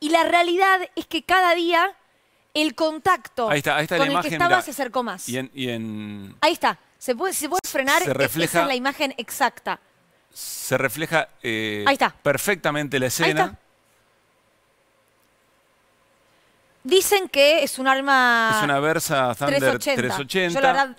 Y la realidad es que cada día el contacto ahí está, ahí está con la el imagen, que estaba se acercó más. Y ahí está. Se puede, se frenar. Se e- refleja, la imagen exacta. Se refleja eh, está. perfectamente la escena. Ahí está. Dicen que es un arma. Es una Versa Thunder 380.